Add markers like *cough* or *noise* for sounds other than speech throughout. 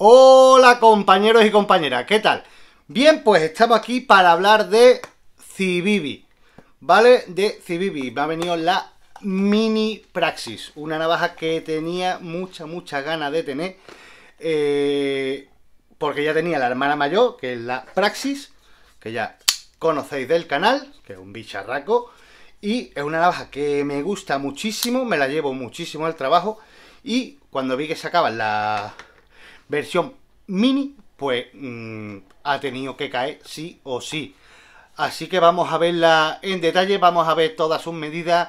Hola compañeros y compañeras, ¿qué tal? Bien, pues estamos aquí para hablar de Civivi, ¿vale? De Civivi, me ha venido la Mini Praxis, una navaja que tenía mucha, mucha ganas de tener, eh, porque ya tenía la hermana mayor, que es la Praxis, que ya conocéis del canal, que es un bicharraco, y es una navaja que me gusta muchísimo, me la llevo muchísimo al trabajo, y cuando vi que sacaban la versión mini, pues mm, ha tenido que caer sí o sí. Así que vamos a verla en detalle, vamos a ver todas sus medidas,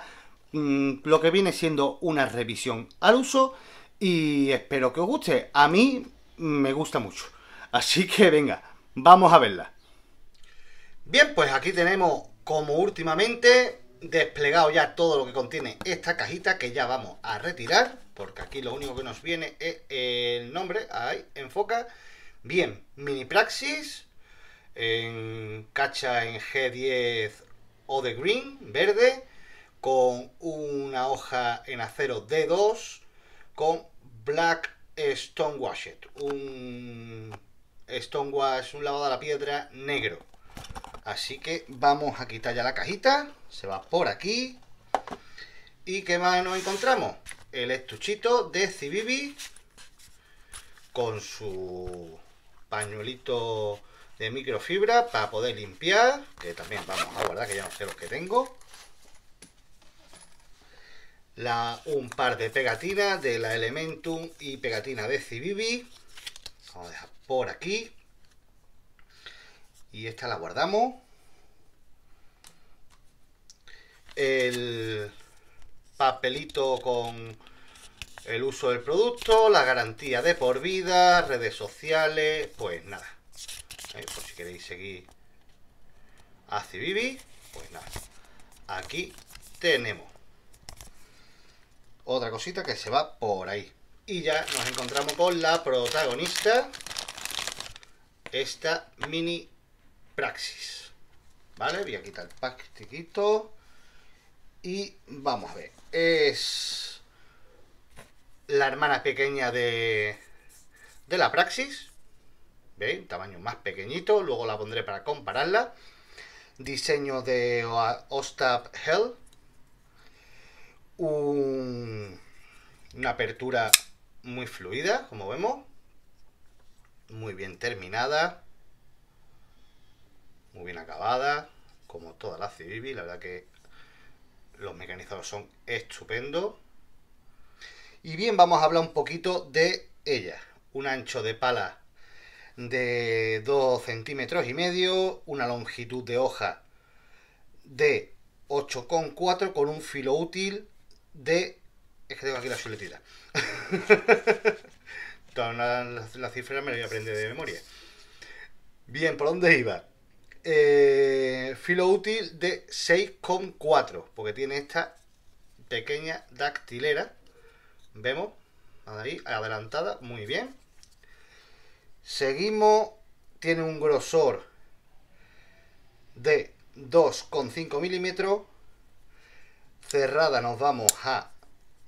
mm, lo que viene siendo una revisión al uso y espero que os guste. A mí me gusta mucho. Así que venga, vamos a verla. Bien, pues aquí tenemos como últimamente desplegado ya todo lo que contiene esta cajita que ya vamos a retirar porque aquí lo único que nos viene es el nombre, ahí, enfoca bien, mini praxis en cacha en G10 o de green, verde con una hoja en acero D2 con black stone washed un stone wash, un lavado a la piedra negro Así que vamos a quitar ya la cajita. Se va por aquí. ¿Y qué más nos encontramos? El estuchito de Cibibi con su pañuelito de microfibra para poder limpiar. Que también vamos a guardar, que ya no sé los que tengo. un par de pegatinas de la Elementum y pegatina de Cibibi. Vamos a dejar por aquí. Y esta la guardamos. El papelito con el uso del producto, la garantía de por vida, redes sociales, pues nada. Eh, por si queréis seguir a Civivi, pues nada. Aquí tenemos otra cosita que se va por ahí. Y ya nos encontramos con la protagonista. Esta mini Praxis. ¿Vale? Voy a quitar el pactiquito. Este y vamos a ver. Es la hermana pequeña de, de la Praxis. ¿Veis? Tamaño más pequeñito. Luego la pondré para compararla. Diseño de Ostap Hell. una apertura muy fluida, como vemos. Muy bien terminada muy bien acabada, como toda la Civivi, la verdad que los mecanizados son estupendos. Y bien, vamos a hablar un poquito de ella. Un ancho de pala de 2 centímetros y medio, una longitud de hoja de 8,4 con un filo útil de... Es que tengo aquí la chuletita. *laughs* Todas las cifras me las voy a aprender de memoria. Bien, ¿por dónde iba? Eh, filo útil de 6,4, porque tiene esta pequeña dactilera. Vemos, ahí, adelantada, muy bien. Seguimos, tiene un grosor de 2,5 milímetros. Cerrada nos vamos a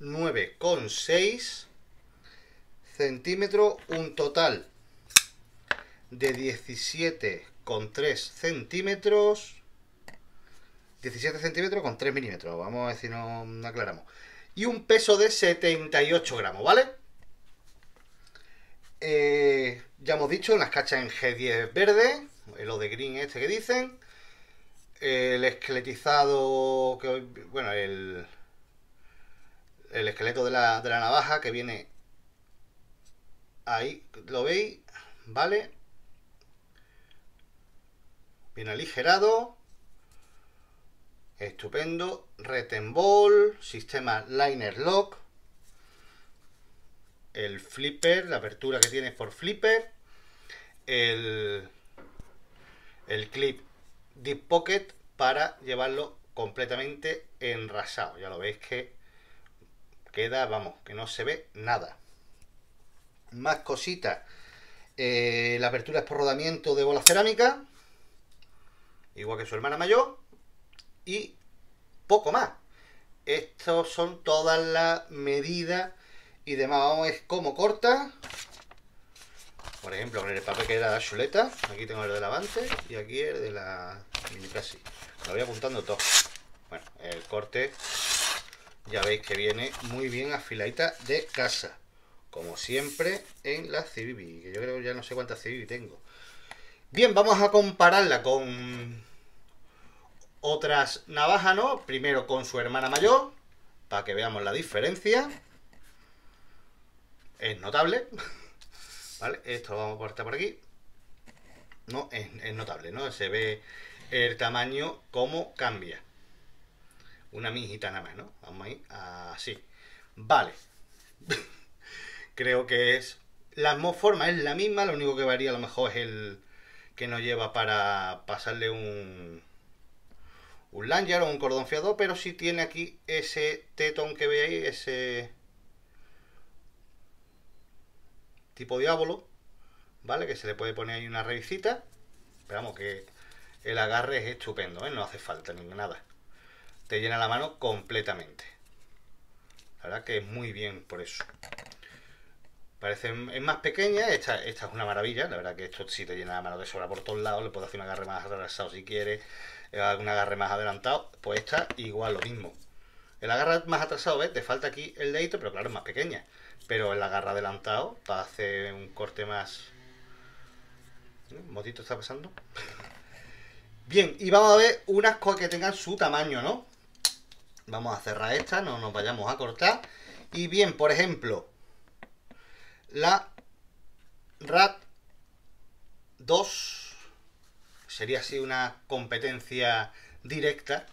9,6 centímetros, un total de 17 con 3 centímetros. 17 centímetros con 3 milímetros, vamos a ver si aclaramos. Y un peso de 78 gramos, ¿vale? Eh, ya hemos dicho, las cachas en G10 verde, lo de green este que dicen. El esqueletizado, que, bueno, el, el esqueleto de la, de la navaja que viene ahí, ¿lo veis? ¿Vale? Bien aligerado. Estupendo. retenbol, Sistema Liner Lock. El flipper. La apertura que tiene por flipper. El, clip Deep Pocket para llevarlo completamente enrasado. Ya lo veis que queda, vamos, que no se ve nada. Más cositas. Eh, la apertura es por rodamiento de bola cerámica igual que su hermana mayor, y poco más. Estos son todas las medidas y demás. Vamos a ver cómo corta. Por ejemplo, con el papel que era la chuleta. Aquí tengo el del avance y aquí el de la casi. Lo voy apuntando todo. Bueno, el corte ya veis que viene muy bien afiladita de casa. Como siempre en la CBB. Que yo creo ya no sé cuántas CBB tengo. Bien, vamos a compararla con otras navajas, ¿no? Primero con su hermana mayor, para que veamos la diferencia. Es notable. *laughs* ¿Vale? Esto vamos a cortar por aquí. No, es, notable, ¿no? Se ve el tamaño, cómo cambia. Una mijita nada más, ¿no? Vamos ahí, así. Vale. *laughs* Creo que es... La forma es la misma, lo único que varía a lo mejor es el que no lleva para pasarle un, un lanyard o un cordón fiador, pero sí tiene aquí ese tetón que veis, ese tipo diablo, ¿vale? Que se le puede poner ahí una revisita, esperamos que el agarre es estupendo, ¿eh? no hace falta ni nada. Te llena la mano completamente. La verdad que es muy bien por eso. Parece es más pequeña, esta, esta es una maravilla, la verdad que esto sí te llena la mano de sobra por todos lados, le puedo hacer un agarre más atrasado si quieres, un eh, agarre más adelantado, pues esta igual lo mismo. El agarre más atrasado, ¿ves? Te falta aquí el dedito, pero claro, es más pequeña. Pero el agarre adelantado, para hacer un corte más... ¿eh? Motito está pasando. Bien, y vamos a ver unas cosas que tengan su tamaño, ¿no? Vamos a cerrar esta, no nos vayamos a cortar. Y bien, por ejemplo, la RAT 2 sería así una competencia directa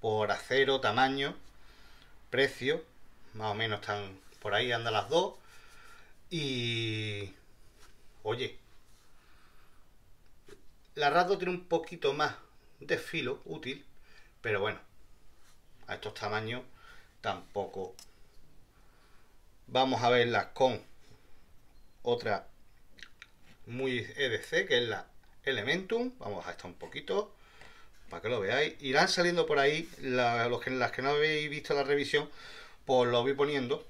por acero, tamaño, precio, más o menos están por ahí, andan las dos. Y oye, la RAT 2 tiene un poquito más de filo útil, pero bueno, a estos tamaños tampoco Vamos a verla con otra muy EDC, que es la Elementum. Vamos a estar un poquito para que lo veáis. Irán saliendo por ahí, los las que no habéis visto la revisión, pues lo voy poniendo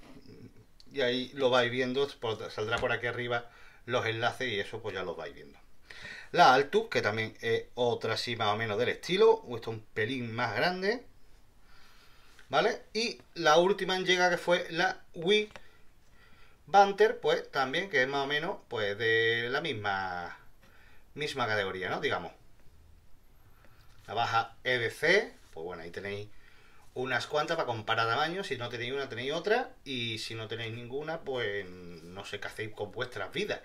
y ahí lo vais viendo, pues saldrá por aquí arriba los enlaces y eso pues ya lo vais viendo. La Altus, que también es otra así más o menos del estilo, esto un pelín más grande, ¿vale? Y la última en llega que fue la Wii Banter, pues también, que es más o menos, pues de la misma, misma categoría, ¿no? Digamos. La baja EBC, pues bueno, ahí tenéis unas cuantas para comparar tamaños. Si no tenéis una, tenéis otra. Y si no tenéis ninguna, pues no sé qué hacéis con vuestras vidas.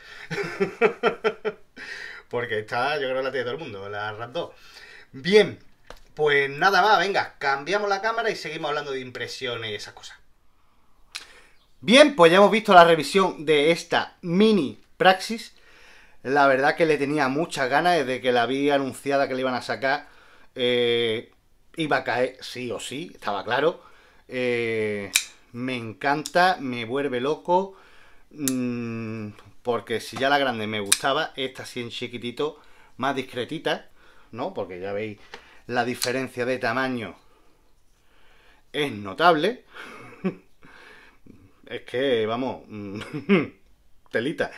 *laughs* Porque está, yo creo, que la tiene todo el mundo, la RAP 2. Bien, pues nada más, venga, cambiamos la cámara y seguimos hablando de impresiones y esas cosas. Bien, pues ya hemos visto la revisión de esta mini praxis. La verdad que le tenía muchas ganas desde que la vi anunciada que le iban a sacar. Eh, iba a caer sí o sí, estaba claro. Eh, me encanta, me vuelve loco. Mm, porque si ya la grande me gustaba, esta sí en chiquitito, más discretita, ¿no? Porque ya veis, la diferencia de tamaño es notable es que, vamos, mm, *laughs* telita.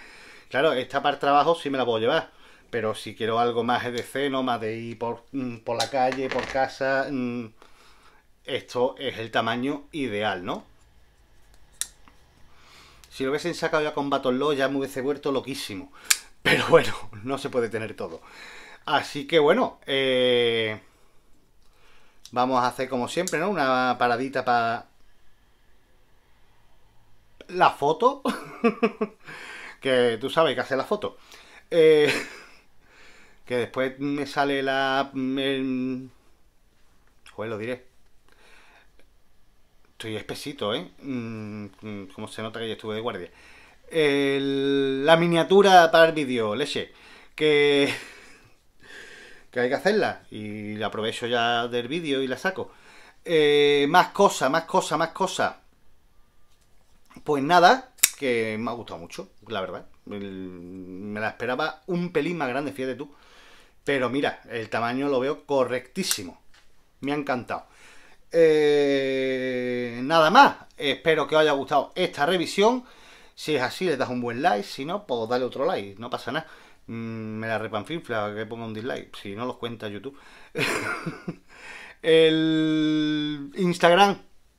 Claro, esta para trabajo sí me la puedo llevar, pero si quiero algo más EDC, no más de ir mm, por, la calle, por casa, mm, esto es el tamaño ideal, ¿no? Si lo hubiesen sacado ya con Battle ya me hubiese vuelto loquísimo. *laughs* Pero bueno, no se puede tener todo. Así que bueno, eh, vamos a hacer como siempre, ¿no? Una paradita para la foto, *laughs* que tú sabes que hace la foto, eh, *laughs* que después me sale la... Mm, joder, lo diré. Estoy espesito, ¿eh? Mm, mm, Como se nota que yo estuve de guardia. la miniatura para el vídeo, leche. Que, *laughs* que hay que hacerla. Y la aprovecho ya del vídeo y la saco. Eh, más cosas, más cosas, más cosas. Pues nada, que me ha gustado mucho, la verdad. me la esperaba un pelín más grande, fíjate tú. Pero mira, el tamaño lo veo correctísimo. Me ha encantado. Eh, nada más. Espero que os haya gustado esta revisión. Si es así, le das un buen like. Si no, puedo darle otro like. No pasa nada. Mm, me la repanfinfla que ponga un dislike. Si no, los cuenta YouTube. *laughs* el Instagram.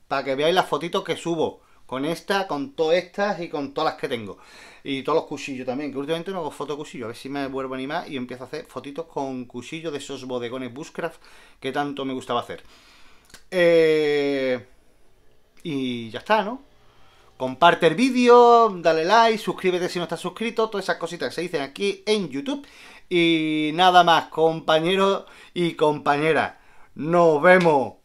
Para que veáis las fotitos que subo. Con esta, con todas estas y con todas las que tengo. Y todos los cuchillos también, que últimamente no hago de cuchillos. A ver si me vuelvo a animar y empiezo a hacer fotitos con cuchillos de esos bodegones Bushcraft que tanto me gustaba hacer. Eh, y ya está, ¿no? comparte el vídeo, dale like, suscríbete si no estás suscrito, todas esas cositas que se dicen aquí en YouTube. Y nada más, compañeros y compañeras. Nos vemos.